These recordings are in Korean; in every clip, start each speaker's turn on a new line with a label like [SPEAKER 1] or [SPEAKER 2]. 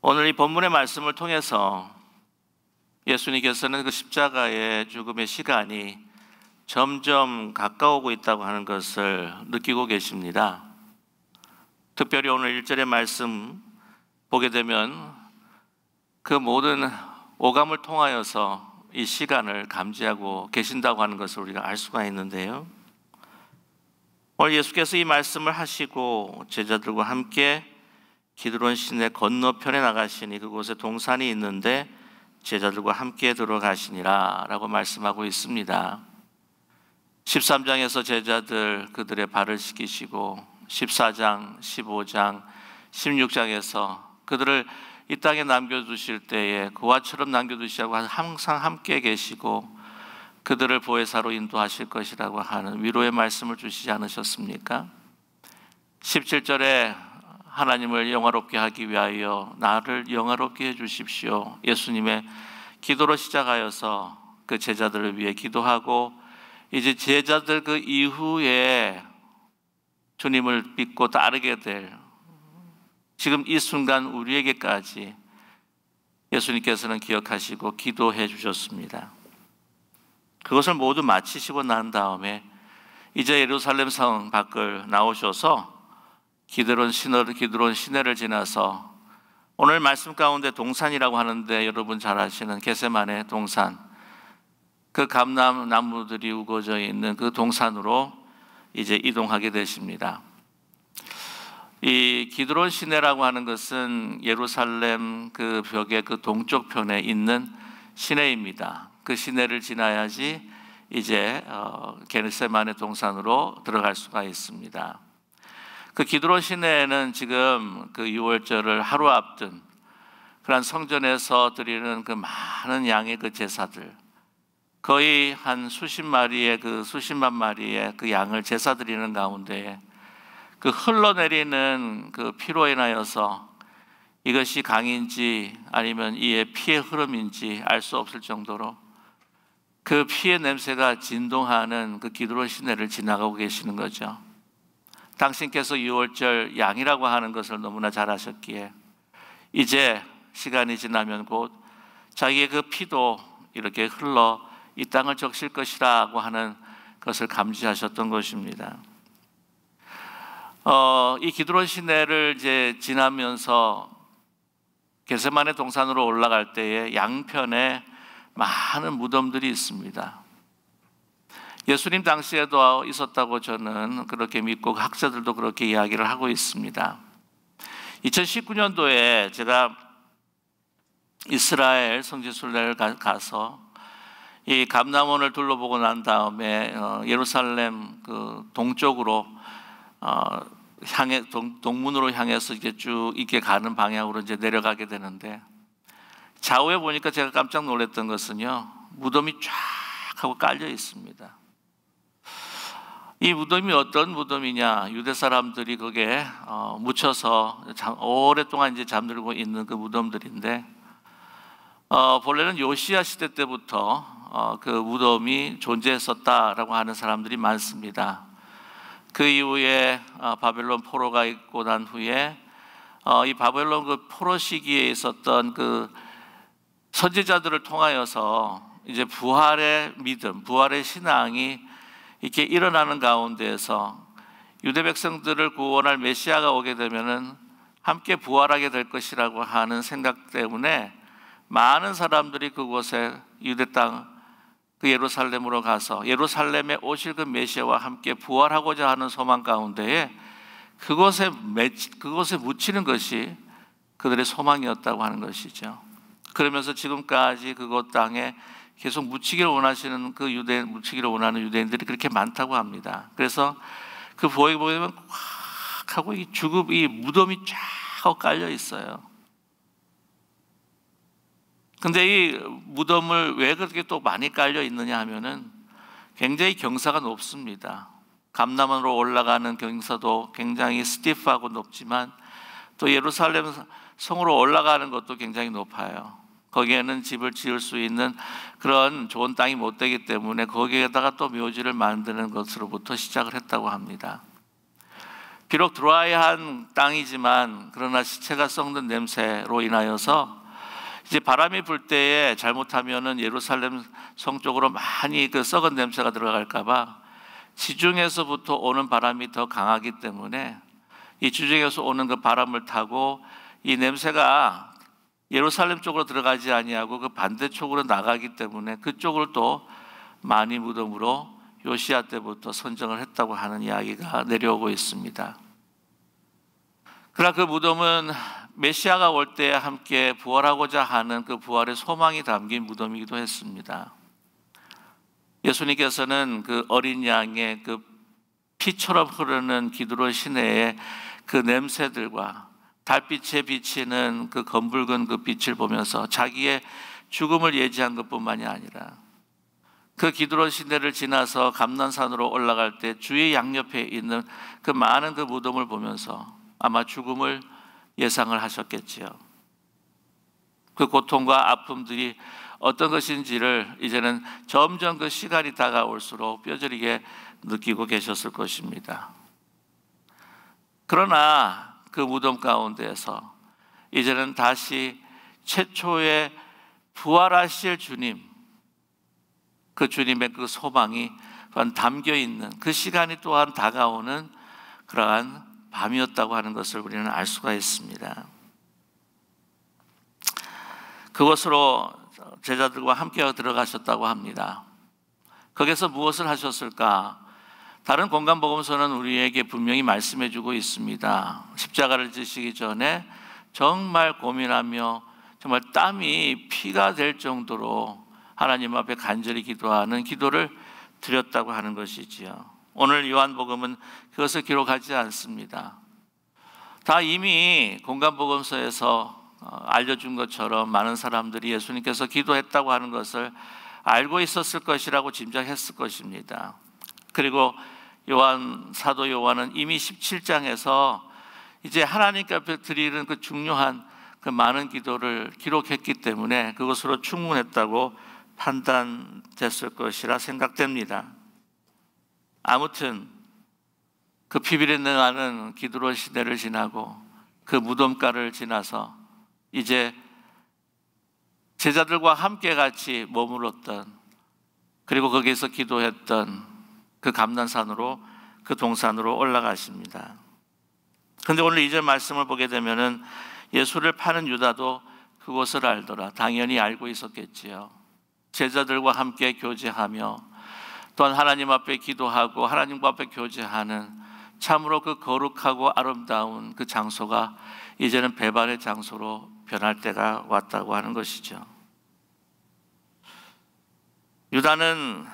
[SPEAKER 1] 오늘 이 본문의 말씀을 통해서 예수님께서는 그 십자가의 죽음의 시간이 점점 가까우고 워 있다고 하는 것을 느끼고 계십니다. 특별히 오늘 1절의 말씀 보게 되면 그 모든 오감을 통하여서 이 시간을 감지하고 계신다고 하는 것을 우리가 알 수가 있는데요. 오늘 예수께서 이 말씀을 하시고 제자들과 함께 기드론 시내 건너편에 나가시니 그곳에 동산이 있는데 제자들과 함께 들어가시니라라고 말씀하고 있습니다. 13장에서 제자들 그들의 발을 씻기시고 14장, 15장, 16장에서 그들을 이 땅에 남겨두실 때에 그와처럼 남겨두시라고 항상 함께 계시고 그들을 보혜사로 인도하실 것이라고 하는 위로의 말씀을 주시지 않으셨습니까? 17절에 하나님을 영화롭게 하기 위하여 나를 영화롭게 해 주십시오. 예수님의 기도로 시작하여서 그 제자들을 위해 기도하고 이제 제자들 그 이후에 주님을 믿고 따르게 될 지금 이 순간 우리에게까지 예수님께서는 기억하시고 기도해 주셨습니다. 그것을 모두 마치시고 난 다음에 이제 예루살렘 성 밖을 나오셔서 기드론 시내를 기드론 시내를 지나서 오늘 말씀 가운데 동산이라고 하는데 여러분 잘 아시는 게세만의 동산 그 감남 나무들이 우거져 있는 그 동산으로 이제 이동하게 되십니다. 이 기드론 시내라고 하는 것은 예루살렘 그 벽의 그 동쪽 편에 있는 시내입니다. 그 시내를 지나야지 이제 어, 게르세만의 동산으로 들어갈 수가 있습니다. 그 기드론 시내에는 지금 그유월절을 하루 앞둔 그런 성전에서 드리는 그 많은 양의 그 제사들 거의 한 수십 마리의 그 수십만 마리의 그 양을 제사 드리는 가운데 그 흘러내리는 그 피로 인하여서 이것이 강인지 아니면 이의 피의 흐름인지 알 수 없을 정도로 그 피의 냄새가 진동하는 그 기도로 시내를 지나가고 계시는 거죠. 당신께서 6월절 양이라고 하는 것을 너무나 잘 아셨기에 이제 시간이 지나면 곧 자기의 그 피도 이렇게 흘러 이 땅을 적실 것이라고 하는 것을 감지하셨던 것입니다. 어, 이 기드론 시내를 이제 지나면서 게세만의 동산으로 올라갈 때에 양편에 많은 무덤들이 있습니다. 예수님 당시에도 있었다고 저는 그렇게 믿고 학자들도 그렇게 이야기를 하고 있습니다. 2019년도에 제가 이스라엘 성지순례를 가서 이 감남원을 둘러보고 난 다음에 어, 예루살렘 그 동쪽으로 어, 향해 동, 문으로 향해서 이제 쭉 이렇게 가는 방향으로 이제 내려가게 되는데 좌우에 보니까 제가 깜짝 놀랐던 것은요 무덤이 쫙 하고 깔려 있습니다. 이 무덤이 어떤 무덤이냐? 유대 사람들이 거기에 어, 묻혀서 잠, 오랫동안 이제 잠들고 있는 그 무덤들인데 어, 본래는 요시야 시대 때부터 어, 그 무덤이 존재했었다라고 하는 사람들이 많습니다. 그 이후에 어, 바벨론 포로가 있고 난 후에 어, 이 바벨론 그 포로 시기에 있었던 그 선지자들을 통하여서 이제 부활의 믿음, 부활의 신앙이 이렇게 일어나는 가운데에서 유대 백성들을 구원할 메시아가 오게 되면은 함께 부활하게 될 것이라고 하는 생각 때문에 많은 사람들이 그곳에 유대 땅, 그 예루살렘으로 가서 예루살렘에 오실 그 메시아와 함께 부활하고자 하는 소망 가운데에 그곳에 매 그곳에 묻히는 것이 그들의 소망이었다고 하는 것이죠. 그러면서 지금까지 그곳 땅에 계속 묻히기를 원하시는 그 유대 묻히기를 원하는 유대인들이 그렇게 많다고 합니다. 그래서 그 보에 보면 확 하고 이 주급 이 무덤이 쫙 깔려 있어요. 근데 이 무덤을 왜 그렇게 또 많이 깔려 있느냐 하면은 굉장히 경사가 높습니다. 감남으로 올라가는 경사도 굉장히 스티프하고 높지만 또 예루살렘 성으로 올라가는 것도 굉장히 높아요. 거기에는 집을 지을 수 있는 그런 좋은 땅이 못 되기 때문에 거기에다가 또 묘지를 만드는 것으로부터 시작을 했다고 합니다. 비록 드라이한 땅이지만 그러나 시체가 썩는 냄새로 인하여서 이제 바람이 불 때에 잘못하면은 예루살렘 성 쪽으로 많이 그 썩은 냄새가 들어갈까봐 지중에서부터 오는 바람이 더 강하기 때문에 이 지중에서 오는 그 바람을 타고 이 냄새가 예루살렘 쪽으로 들어가지 아니하고 그 반대쪽으로 나가기 때문에 그쪽을 또 많이 무덤으로 요시아 때부터 선정을 했다고 하는 이야기가 내려오고 있습니다. 그러나 그 무덤은 메시아가 올 때 함께 부활하고자 하는 그 부활의 소망이 담긴 무덤이기도 했습니다. 예수님께서는 그 어린 양의 그 피처럼 흐르는 기드론 시내의 그 냄새들과 달빛에 비치는 그 검붉은 그 빛을 보면서 자기의 죽음을 예지한 것뿐만이 아니라 그 기드론 시내를 지나서 감난산으로 올라갈 때 주의 양옆에 있는 그 많은 그 무덤을 보면서 아마 죽음을 예상을 하셨겠지요. 그 고통과 아픔들이 어떤 것인지를 이제는 점점 그 시간이 다가올수록 뼈저리게 느끼고 계셨을 것입니다. 그러나 그 무덤 가운데에서 이제는 다시 최초의 부활하실 주님, 그 주님의 그 소망이 담겨 있는 그 시간이 또한 다가오는 그러한 밤이었다고 하는 것을 우리는 알 수가 있습니다. 그것으로 제자들과 함께 들어가셨다고 합니다. 거기서 무엇을 하셨을까? 다른 공간복음서는 우리에게 분명히 말씀해 주고 있습니다. 십자가를 지시기 전에 정말 고민하며 정말 땀이 피가 될 정도로 하나님 앞에 간절히 기도하는 기도를 드렸다고 하는 것이지요. 오늘 요한복음은 그것을 기록하지 않습니다. 다 이미 공간복음서에서 어, 알려준 것처럼 많은 사람들이 예수님께서 기도했다고 하는 것을 알고 있었을 것이라고 짐작했을 것입니다. 그리고 요한 사도 요한은 이미 17장에서 이제 하나님께 앞에 드리는 그 중요한 그 많은 기도를 기록했기 때문에 그것으로 충분했다고 판단됐을 것이라 생각됩니다. 아무튼 그 피비를 능하는 기드로 시대를 지나고 그 무덤가를 지나서 이제 제자들과 함께 같이 머물렀던 그리고 거기에서 기도했던 그 감난산으로 그 동산으로 올라가십니다. 근데 오늘 이절 말씀을 보게 되면은 예수를 파는 유다도 그곳을 알더라. 당연히 알고 있었겠지요. 제자들과 함께 교제하며 또한 하나님 앞에 기도하고 하나님과 앞에 교제하는 참으로 그 거룩하고 아름다운 그 장소가 이제는 배반의 장소로 변할 때가 왔다고 하는 것이죠. 유다는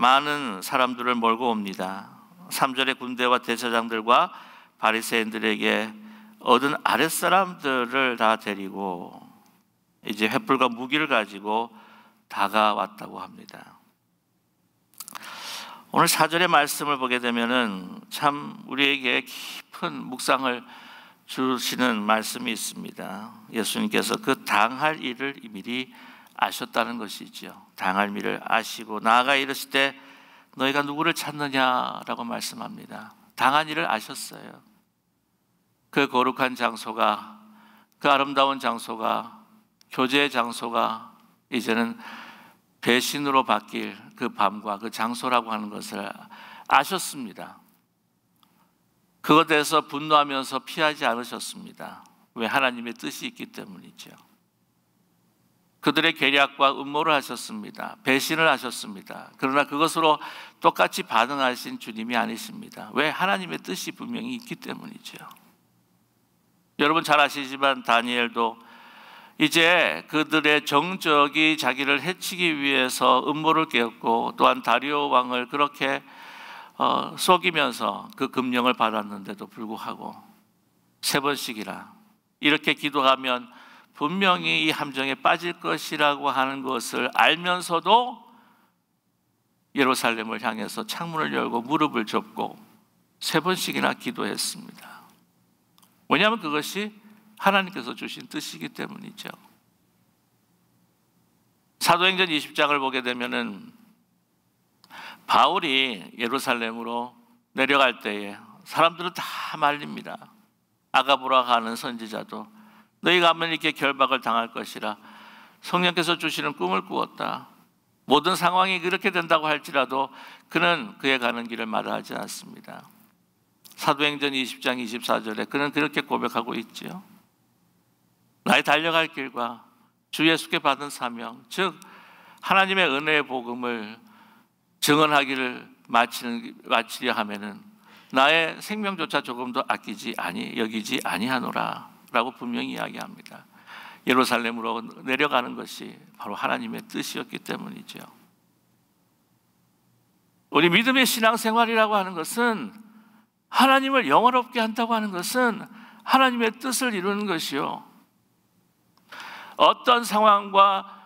[SPEAKER 1] 많은 사람들을 몰고 옵니다. 3절의 군대와 대사장들과 바리새인들에게 얻은 아랫사람들을 다 데리고 이제 횃불과 무기를 가지고 다가왔다고 합니다. 오늘 사절의 말씀을 보게 되면은 참 우리에게 깊은 묵상을 주시는 말씀이 있습니다. 예수님께서 그 당할 일을 미리 아셨다는 것이지요. 당할 미를 아시고 나아가 이랬을 때 너희가 누구를 찾느냐라고 말씀합니다. 당한 일을 아셨어요. 그 거룩한 장소가 그 아름다운 장소가 교제의 장소가 이제는 배신으로 바뀔 그 밤과 그 장소라고 하는 것을 아셨습니다. 그것에 대해서 분노하면서 피하지 않으셨습니다. 왜 하나님의 뜻이 있기 때문이죠. 그들의 계략과 음모를 하셨습니다. 배신을 하셨습니다. 그러나 그것으로 똑같이 반응하신 주님이 아니십니다. 왜? 하나님의 뜻이 분명히 있기 때문이죠. 여러분 잘 아시지만 다니엘도 이제 그들의 정적이 자기를 해치기 위해서 음모를 깨웠고 또한 다리오 왕을 그렇게 어, 속이면서 그 금령을 받았는데도 불구하고 세번씩이라 이렇게 기도하면 분명히 이 함정에 빠질 것이라고 하는 것을 알면서도 예루살렘을 향해서 창문을 열고 무릎을 접고 세 번씩이나 기도했습니다. 왜냐하면 그것이 하나님께서 주신 뜻이기 때문이죠. 사도행전 20장을 보게 되면은 바울이 예루살렘으로 내려갈 때에 사람들은 다 말립니다. 아가보라 가는 선지자도 너희가 하면 이렇게 결박을 당할 것이라 성령께서 주시는 꿈을 꾸었다. 모든 상황이 그렇게 된다고 할지라도 그는 그의 가는 길을 말하지 않습니다. 사도행전 20장 24절에 그는 그렇게 고백하고 있지요. 나의 달려갈 길과 주 예수께 받은 사명, 즉 하나님의 은혜의 복음을 증언하기를 마치는 마치려 하면은 나의 생명조차 조금도 아끼지 아니 여기지 아니하노라. 라고 분명히 이야기합니다. 예루살렘으로 내려가는 것이 바로 하나님의 뜻이었기 때문이죠. 우리 믿음의 신앙생활이라고 하는 것은 하나님을 영원롭게 한다고 하는 것은 하나님의 뜻을 이루는 것이요. 어떤 상황과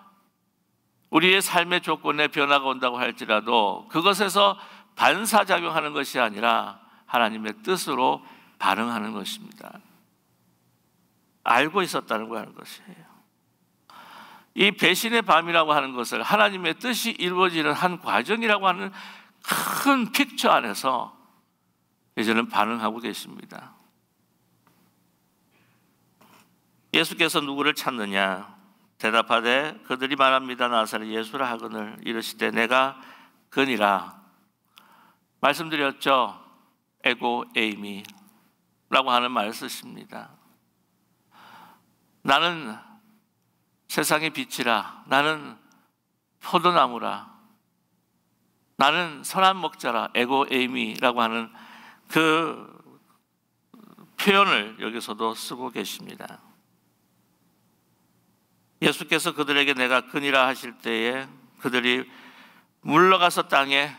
[SPEAKER 1] 우리의 삶의 조건에 변화가 온다고 할지라도 그것에서 반사작용하는 것이 아니라 하나님의 뜻으로 반응하는 것입니다. 알고 있었다는 걸 하는 것이에요. 이 배신의 밤이라고 하는 것을 하나님의 뜻이 이루어지는 한 과정이라고 하는 큰 픽처 안에서 이제는 반응하고 계십니다. 예수께서 누구를 찾느냐? 대답하되 그들이 말합니다. 나사렛 예수라 하거늘 이르시되 내가 그니라. 말씀드렸죠. 에고 에이미라고 하는 말을 쓰십니다. 나는 세상의 빛이라. 나는 포도나무라. 나는 선한 먹자라 에고 에이미라고 하는 그 표현을 여기서도 쓰고 계십니다. 예수께서 그들에게 내가 그니라 하실 때에 그들이 물러가서 땅에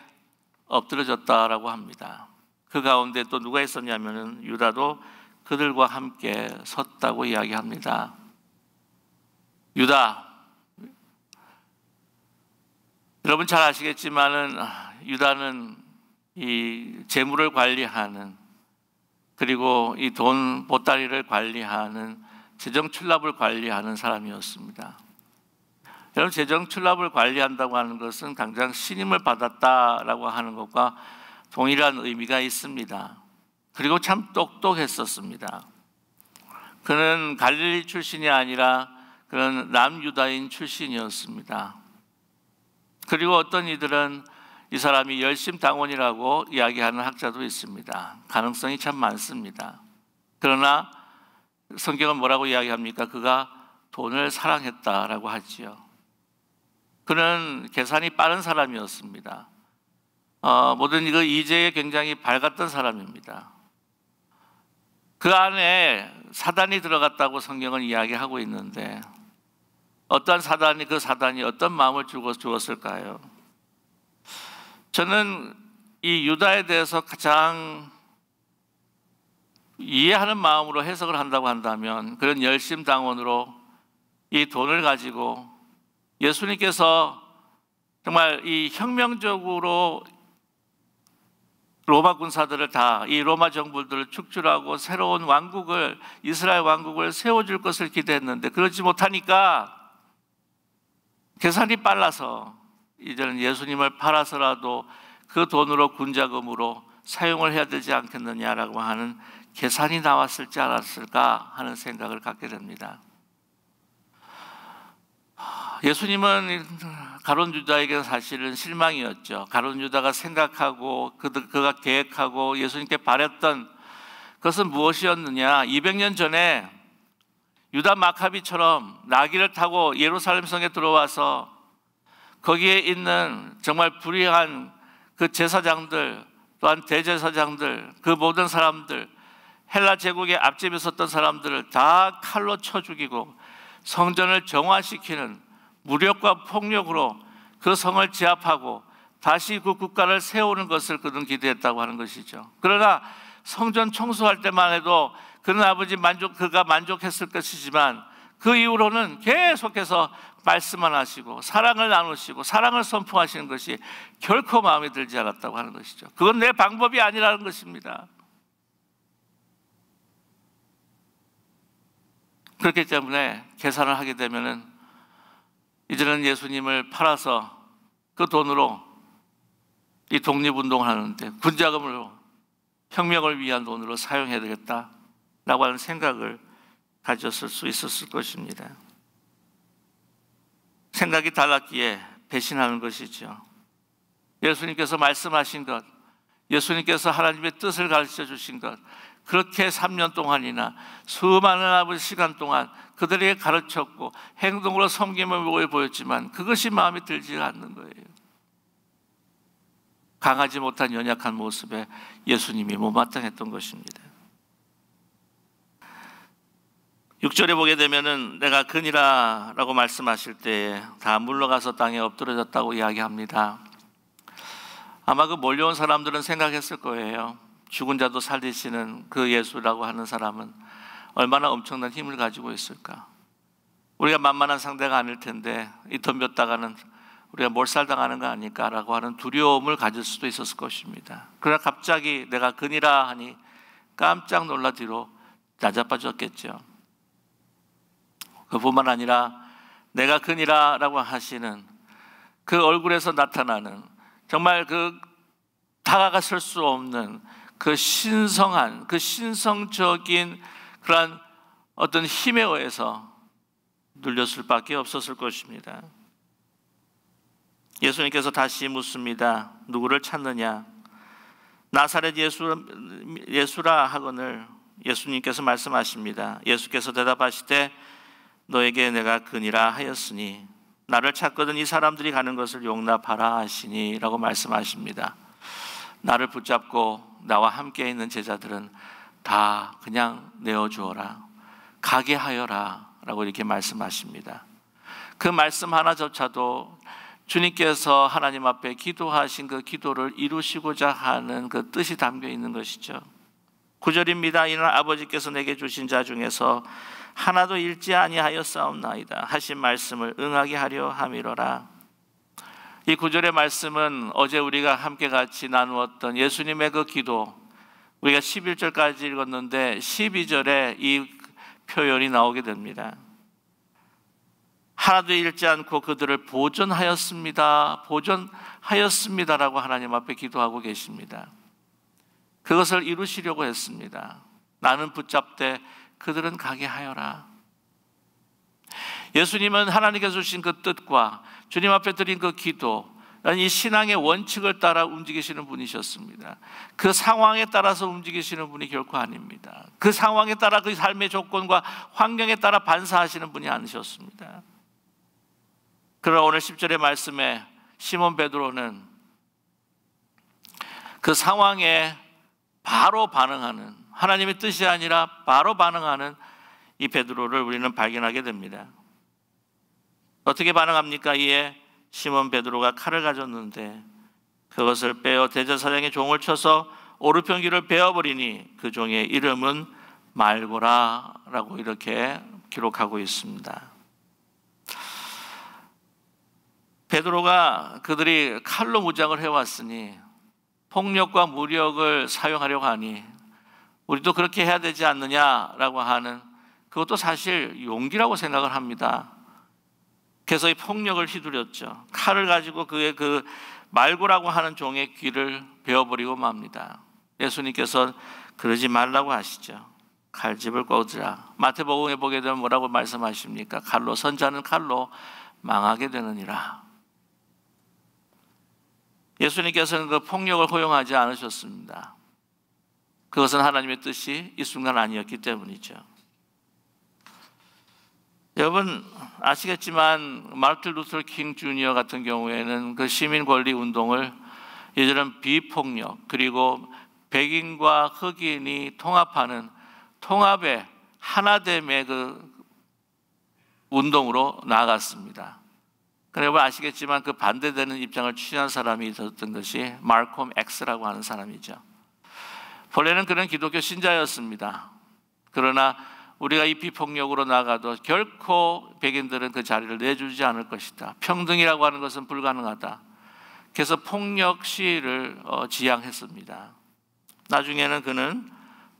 [SPEAKER 1] 엎드려졌다라고 합니다. 그 가운데 또 누가 있었냐면은 유다도 그들과 함께 섰다고 이야기합니다. 유다. 여러분 잘 아시겠지만은 아, 유다는 이 재물을 관리하는 그리고 이 돈 보따리를 관리하는 재정 출납을 관리하는 사람이었습니다. 여러분 재정 출납을 관리한다고 하는 것은 당장 신임을 받았다라고 하는 것과 동일한 의미가 있습니다. 그리고 참 똑똑했었습니다. 그는 갈릴리 출신이 아니라 그런 남유다인 출신이었습니다. 그리고 어떤 이들은 이 사람이 열심 당원이라고 이야기하는 학자도 있습니다. 가능성이 참 많습니다. 그러나 성경은 뭐라고 이야기합니까? 그가 돈을 사랑했다라고 하지요. 그는 계산이 빠른 사람이었습니다. 어, 모든 이거 그 이제 굉장히 밝았던 사람입니다. 그 안에 사단이 들어갔다고 성경은 이야기하고 있는데 어떤 사단이 그 사단이 어떤 마음을 주고 주었을까요? 저는 이 유다에 대해서 가장 이해하는 마음으로 해석을 한다고 한다면 그런 열심 당원으로 이 돈을 가지고 예수님께서 정말 이 혁명적으로 로마 군사들을 다 이 로마 정부들을 축출하고 새로운 왕국을 이스라엘 왕국을 세워줄 것을 기대했는데 그렇지 못하니까 계산이 빨라서 이제는 예수님을 팔아서라도 그 돈으로 군자금으로 사용을 해야 되지 않겠느냐라고 하는 계산이 나왔을지 않았을까 하는 생각을 갖게 됩니다. 예수님은 가론 유다에게 사실은 실망이었죠. 가론 유다가 생각하고 그가 계획하고 예수님께 바랬던 그것은 무엇이었느냐? 200년 전에 유다 마카비처럼 나귀를 타고 예루살렘 성에 들어와서 거기에 있는 정말 불의한 그 제사장들 또한 대제사장들 그 모든 사람들 헬라 제국의 앞집에 섰던 사람들을 다 칼로 쳐 죽이고 성전을 정화시키는 무력과 폭력으로 그 성을 제압하고 다시 그 국가를 세우는 것을 그는 기대했다고 하는 것이죠. 그러나 성전 청소할 때만 해도 그는 아버지 만족 그가 만족했을 것이지만 그 이후로는 계속해서 말씀만 하시고 사랑을 나누시고 사랑을 선포하시는 것이 결코 마음에 들지 않았다고 하는 것이죠. 그건 내 방법이 아니라는 것입니다. 그렇기 때문에 계산을 하게 되면은 이제는 예수님을 팔아서 그 돈으로 이 독립운동을 하는데 군자금으로 혁명을 위한 돈으로 사용해야 되겠다라고 하는 생각을 가졌을 수 있었을 것입니다. 생각이 달랐기에 배신하는 것이죠. 예수님께서 말씀하신 것, 예수님께서 하나님의 뜻을 가르쳐 주신 것, 그렇게 3년 동안이나 수많은 아버지 시간 동안 그들에게 가르쳤고 행동으로 섬김을 보여보였지만 그것이 마음에 들지 않는 거예요. 강하지 못한 연약한 모습에 예수님이 못마땅했던 것입니다. 6절에 보게 되면은 내가 그니라라고 말씀하실 때 다 물러가서 땅에 엎드려졌다고 이야기합니다. 아마 그 몰려온 사람들은 생각했을 거예요. 죽은 자도 살리시는 그 예수라고 하는 사람은 얼마나 엄청난 힘을 가지고 있을까? 우리가 만만한 상대가 아닐 텐데 이덤몇다가는 우리가 몰살당하는 거 아닐까라고 하는 두려움을 가질 수도 있었을 것입니다. 그러나 갑자기 내가 그니라 하니 깜짝 놀라 뒤로 나자빠졌겠죠 그뿐만 아니라 내가 그니라라고 하시는 그 얼굴에서 나타나는 정말 그 다가가 설수 없는 그 신성한 그 신성적인 그러한 어떤 힘에 의해서 눌렸을 밖에 없었을 것입니다. 예수님께서 다시 묻습니다. 누구를 찾느냐? 나사렛 예수, 예수라 하거늘 예수님께서 말씀하십니다. 예수께서 대답하실 때 너에게 내가 그니라 하였으니 나를 찾거든 이 사람들이 가는 것을 용납하라 하시니라고 말씀하십니다. 나를 붙잡고 나와 함께 있는 제자들은 다 그냥 내어주어라. 가게 하여라. 라고 이렇게 말씀하십니다. 그 말씀 하나조차도 주님께서 하나님 앞에 기도하신 그 기도를 이루시고자 하는 그 뜻이 담겨 있는 것이죠. 구절입니다. 이는 아버지께서 내게 주신 자 중에서 하나도 잃지 아니하여 싸움나이다 하신 말씀을 응하게 하려 함이로라. 이 구절의 말씀은 어제 우리가 함께 같이 나누었던 예수님의 그 기도 우리가 11절까지 읽었는데 12절에 이 표현이 나오게 됩니다. 하나도 잃지 않고 그들을 보존하였습니다. 보존하였습니다라고 하나님 앞에 기도하고 계십니다. 그것을 이루시려고 했습니다. 나는 붙잡되 그들은 가게 하여라. 예수님은 하나님께서 주신 그 뜻과 주님 앞에 드린 그 기도, 이 신앙의 원칙을 따라 움직이시는 분이셨습니다. 그 상황에 따라서 움직이시는 분이 결코 아닙니다. 그 상황에 따라 그 삶의 조건과 환경에 따라 반사하시는 분이 아니셨습니다. 그러나 오늘 10절의 말씀에 시몬 베드로는 그 상황에 바로 반응하는 하나님의 뜻이 아니라 바로 반응하는 이 베드로를 우리는 발견하게 됩니다. 어떻게 반응합니까? 이에 시몬 베드로가 칼을 가졌는데 그것을 빼어 대제사장의 종을 쳐서 오른편 귀를 베어버리니 그 종의 이름은 말고라라고 이렇게 기록하고 있습니다. 베드로가 그들이 칼로 무장을 해왔으니 폭력과 무력을 사용하려고 하니 우리도 그렇게 해야 되지 않느냐라고 하는 그것도 사실 용기라고 생각을 합니다. 그래서 이 폭력을 휘두렸죠. 칼을 가지고 그의 그 말고라고 하는 종의 귀를 베어버리고 맙니다. 예수님께서 그러지 말라고 하시죠. 칼집을 꽂으라. 마태복음에 보게 되면 뭐라고 말씀하십니까? 칼로 선자는 칼로 망하게 되느니라. 예수님께서는 그 폭력을 허용하지 않으셨습니다. 그것은 하나님의 뜻이 이 순간 아니었기 때문이죠. 여러분 아시겠지만 마르틴 루터 킹 주니어 같은 경우에는 그 시민 권리 운동을 예전엔 비폭력 그리고 백인과 흑인이 통합하는 통합의 하나됨의 그 운동으로 나갔습니다 그러니까 여러분 아시겠지만 그 반대되는 입장을 취한 사람이 있었던 것이 말콤 엑스라고 하는 사람이죠. 본래는 그런 기독교 신자였습니다. 그러나 우리가 이 비폭력으로 나가도 결코 백인들은 그 자리를 내주지 않을 것이다. 평등이라고 하는 것은 불가능하다. 그래서 폭력 시위를 어, 지향했습니다. 나중에는 그는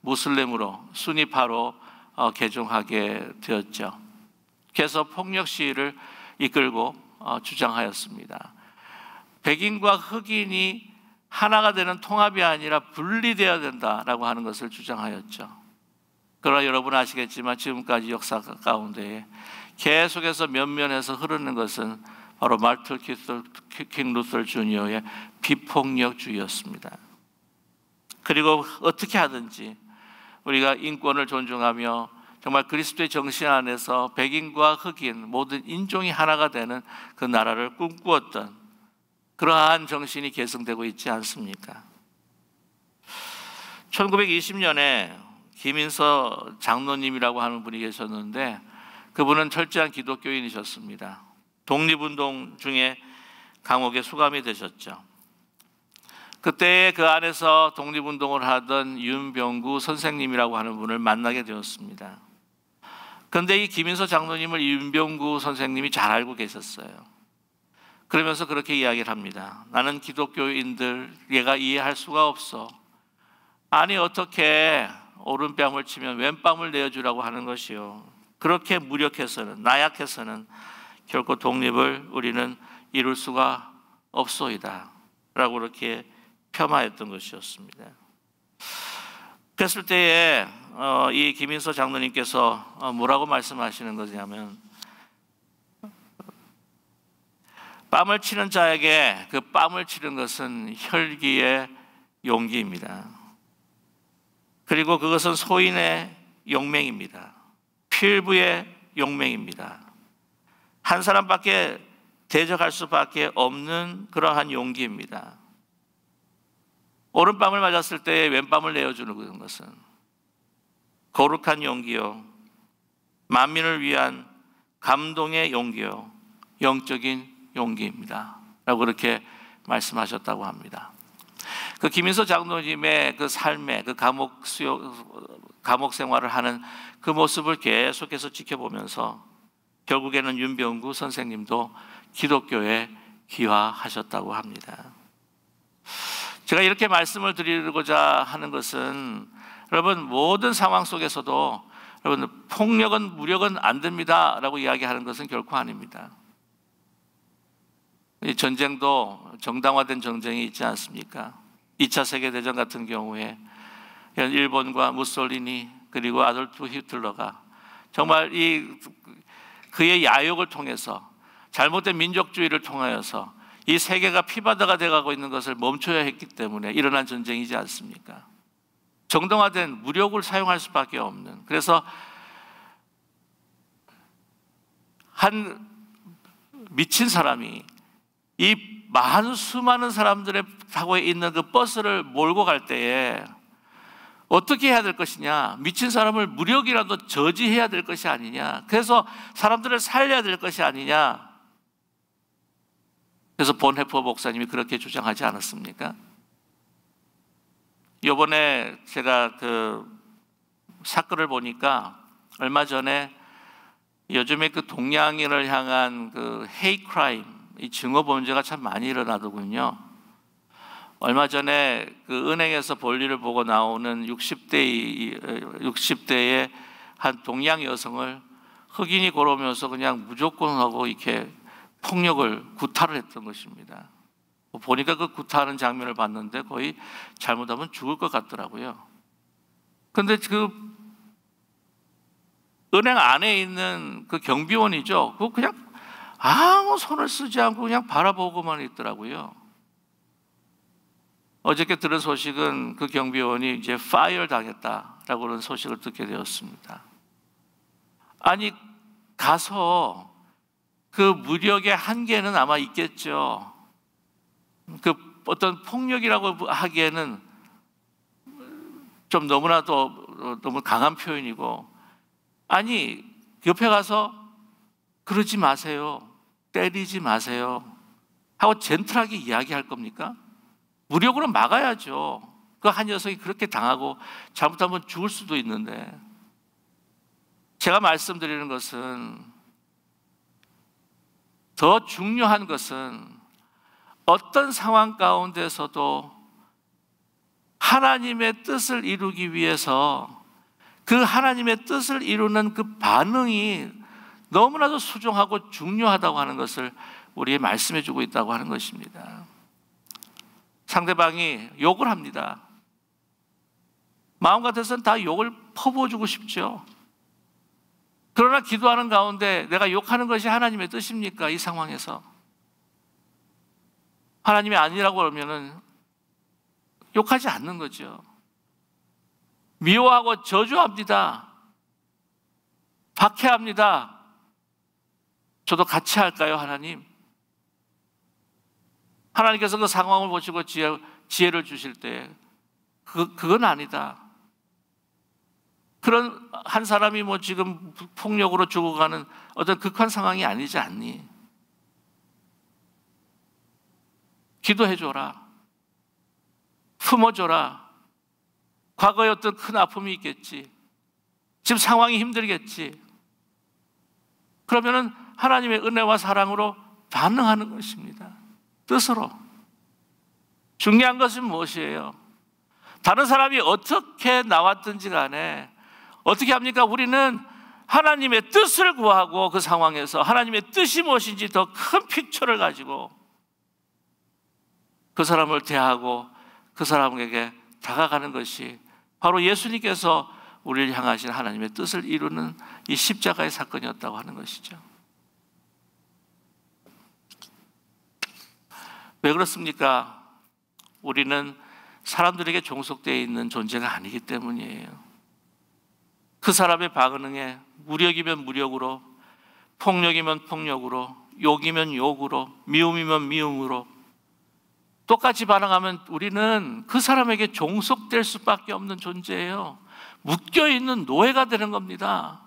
[SPEAKER 1] 무슬림으로 순위파로 어, 개종하게 되었죠. 그래서 폭력 시위를 이끌고 어, 주장하였습니다. 백인과 흑인이 하나가 되는 통합이 아니라 분리되어야 된다라고 하는 것을 주장하였죠. 그러나 여러분 아시겠지만 지금까지 역사 가운데 계속해서 면면에서 흐르는 것은 바로 말틀 킹 루터 주니어의 비폭력주의였습니다. 그리고 어떻게 하든지 우리가 인권을 존중하며 정말 그리스도의 정신 안에서 백인과 흑인 모든 인종이 하나가 되는 그 나라를 꿈꾸었던 그러한 정신이 계승되고 있지 않습니까? 1920년에 김인서 장로님이라고 하는 분이 계셨는데 그분은 철저한 기독교인이셨습니다. 독립운동 중에 감옥에 수감이 되셨죠. 그때 그 안에서 독립운동을 하던 윤병구 선생님이라고 하는 분을 만나게 되었습니다. 그런데 이 김인서 장로님을 윤병구 선생님이 잘 알고 계셨어요. 그러면서 그렇게 이야기를 합니다. 나는 기독교인들 얘가 이해할 수가 없어. 아니 어떻게 오른뺨을 치면 왼뺨을 내어주라고 하는 것이요. 그렇게 무력해서는 나약해서는 결코 독립을 우리는 이룰 수가 없소이다. 라고 그렇게 폄하했던 것이었습니다. 그랬을 때에 어, 이 김인서 장로님께서 어, 뭐라고 말씀하시는 거냐면 뺨을 치는 자에게 그 뺨을 치는 것은 혈기의 용기입니다. 그리고 그것은 소인의 용맹입니다. 필부의 용맹입니다. 한 사람밖에 대적할 수밖에 없는 그러한 용기입니다. 오른밤을 맞았을 때에 왼밤을 내어주는 것은 거룩한 용기요. 만민을 위한 감동의 용기요. 영적인 용기입니다. 라고 그렇게 말씀하셨다고 합니다. 그 김인서 장로님의 그 삶의 그 감옥 수요 감옥 생활을 하는 그 모습을 계속해서 지켜보면서 결국에는 윤병구 선생님도 기독교에 귀화하셨다고 합니다. 제가 이렇게 말씀을 드리고자 하는 것은 여러분 모든 상황 속에서도 여러분 폭력은 무력은 안 됩니다라고 이야기하는 것은 결코 아닙니다. 이 전쟁도 정당화된 전쟁이 있지 않습니까? 2차 세계대전 같은 경우에 일본과 무솔리니 그리고 아돌프 히틀러가 정말 이 그의 야욕을 통해서 잘못된 민족주의를 통하여서 이 세계가 피바다가 돼가고 있는 것을 멈춰야 했기 때문에 일어난 전쟁이지 않습니까? 정당화된 무력을 사용할 수밖에 없는 그래서 한 미친 사람이 이 많은 수많은 사람들의 타고 있는 그 버스를 몰고 갈 때에 어떻게 해야 될 것이냐? 미친 사람을 무력이라도 저지해야 될 것이 아니냐? 그래서 사람들을 살려야 될 것이 아니냐? 그래서 본해퍼 목사님이 그렇게 주장하지 않았습니까? 요번에 제가 그 사건을 보니까 얼마 전에 요즘에 그 동양인을 향한 그 헤이 크라임 이 증오 범죄가 참 많이 일어나더군요. 얼마 전에 그 은행에서 볼일을 보고 나오는 60대 60대의 한 동양 여성을 흑인이 걸어오면서 그냥 무조건 하고 이렇게 폭력을 구타를 했던 것입니다. 뭐 보니까 그 구타하는 장면을 봤는데 거의 잘못하면 죽을 것 같더라고요. 근데 그 은행 안에 있는 그 경비원이죠. 그 그냥 아무 손을 쓰지 않고 그냥 바라보고만 있더라고요. 어저께 들은 소식은 그 경비원이 이제 파이 당했다라고 그 소식을 듣게 되었습니다. 아니 가서 그 무력의 한계는 아마 있겠죠. 그 어떤 폭력이라고 하기에는 좀 너무나도 너무 강한 표현이고 아니 그 옆에 가서 그러지 마세요. 때리지 마세요. 하고 젠틀하게 이야기할 겁니까? 무력으로 막아야죠. 그 한 녀석이 그렇게 당하고 잘못하면 죽을 수도 있는데 제가 말씀드리는 것은 더 중요한 것은 어떤 상황 가운데서도 하나님의 뜻을 이루기 위해서 그 하나님의 뜻을 이루는 그 반응이 너무나도 소중하고 중요하다고 하는 것을 우리에 말씀해 주고 있다고 하는 것입니다. 상대방이 욕을 합니다. 마음 같아서는 다 욕을 퍼부어주고 싶죠. 그러나 기도하는 가운데 내가 욕하는 것이 하나님의 뜻입니까? 이 상황에서. 하나님이 아니라고 그러면은 욕하지 않는 거죠. 미워하고 저주합니다. 박해합니다. 저도 같이 할까요, 하나님? 하나님께서 그 상황을 보시고 지혜, 지혜를 주실 때, 그, 그건 아니다. 그런 한 사람이 뭐 지금 폭력으로 죽어가는 어떤 극한 상황이 아니지 않니? 기도해줘라. 품어줘라. 과거에 어떤 큰 아픔이 있겠지. 지금 상황이 힘들겠지. 그러면은 하나님의 은혜와 사랑으로 반응하는 것입니다. 뜻으로. 중요한 것은 무엇이에요? 다른 사람이 어떻게 나왔든지 간에 어떻게 합니까? 우리는 하나님의 뜻을 구하고 그 상황에서 하나님의 뜻이 무엇인지 더큰 픽처를 가지고 그 사람을 대하고 그 사람에게 다가가는 것이 바로 예수님께서 우리를 향하신 하나님의 뜻을 이루는 이 십자가의 사건이었다고 하는 것이죠. 왜 그렇습니까? 우리는 사람들에게 종속되어 있는 존재가 아니기 때문이에요. 그 사람의 반응에 무력이면 무력으로, 폭력이면 폭력으로, 욕이면 욕으로, 미움이면 미움으로 똑같이 반응하면 우리는 그 사람에게 종속될 수밖에 없는 존재예요. 묶여 있는 노예가 되는 겁니다.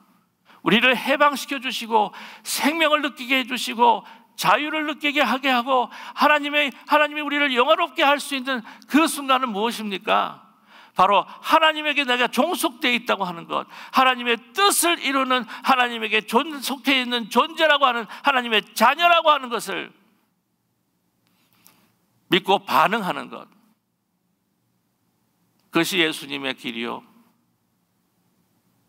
[SPEAKER 1] 우리를 해방시켜 주시고 생명을 느끼게 해 주시고 자유를 느끼게 하게 하고 하나님의 하나님이 우리를 영화롭게 할 수 있는 그 순간은 무엇입니까? 바로 하나님에게 내가 종속되어 있다고 하는 것, 하나님의 뜻을 이루는 하나님에게 존속해 있는 존재라고 하는 하나님의 자녀라고 하는 것을 믿고 반응하는 것. 그것이 예수님의 길이요.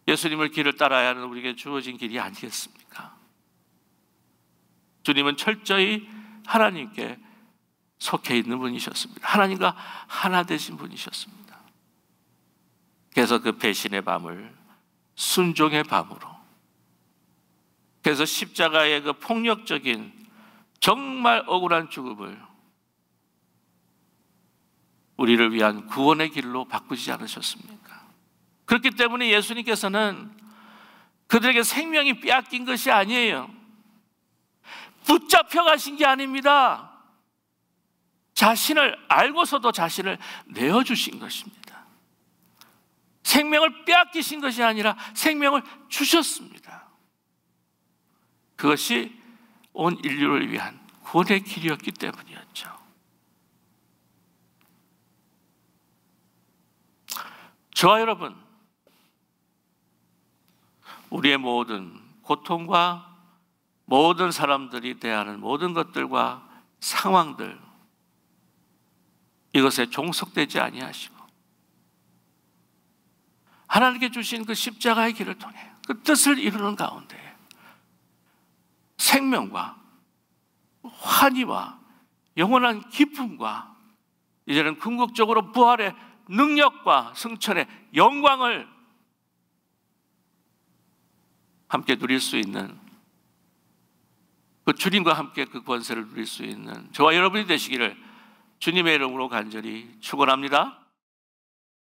[SPEAKER 1] 예수님을 길을 따라야 하는 우리에게 주어진 길이 아니겠습니까? 주님은 철저히 하나님께 속해 있는 분이셨습니다. 하나님과 하나 되신 분이셨습니다. 그래서 그 배신의 밤을 순종의 밤으로 그래서 십자가의 그 폭력적인 정말 억울한 죽음을 우리를 위한 구원의 길로 바꾸지 않으셨습니까? 그렇기 때문에 예수님께서는 그들에게 생명이 빼앗긴 것이 아니에요. 붙잡혀 가신 게 아닙니다. 자신을 알고서도 자신을 내어주신 것입니다. 생명을 빼앗기신 것이 아니라 생명을 주셨습니다. 그것이 온 인류를 위한 구원의 길이었기 때문이었죠. 저와 여러분, 우리의 모든 고통과 모든 사람들이 대하는 모든 것들과 상황들 이것에 종속되지 아니하시고 하나님께 주신 그 십자가의 길을 통해 그 뜻을 이루는 가운데 생명과 환희와 영원한 기쁨과 이제는 궁극적으로 부활의 능력과 승천의 영광을 함께 누릴 수 있는 그 주님과 함께 그 권세를 누릴 수 있는 저와 여러분이 되시기를 주님의 이름으로 간절히 축원합니다.